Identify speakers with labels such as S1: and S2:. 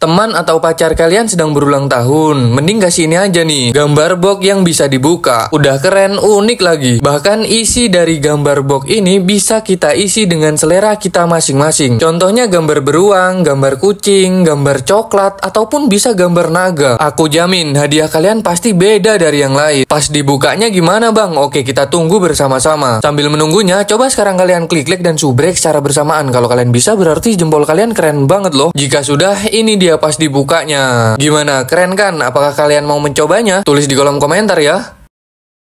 S1: Teman atau pacar kalian sedang berulang tahun, mending kasih ini aja nih, gambar box yang bisa dibuka. Udah keren, unik lagi. Bahkan isi dari gambar box ini bisa kita isi dengan selera kita masing-masing. Contohnya gambar beruang, gambar kucing, gambar coklat, ataupun bisa gambar naga. Aku jamin hadiah kalian pasti beda dari yang lain. Pas dibukanya gimana bang? Oke kita tunggu bersama-sama. Sambil menunggunya, coba sekarang kalian klik-klik dan subrek secara bersamaan. Kalau kalian bisa berarti jempol kalian keren banget loh. Jika sudah, ini dia dia pas dibukanya. Gimana, keren kan? Apakah kalian mau mencobanya? Tulis di kolom komentar ya.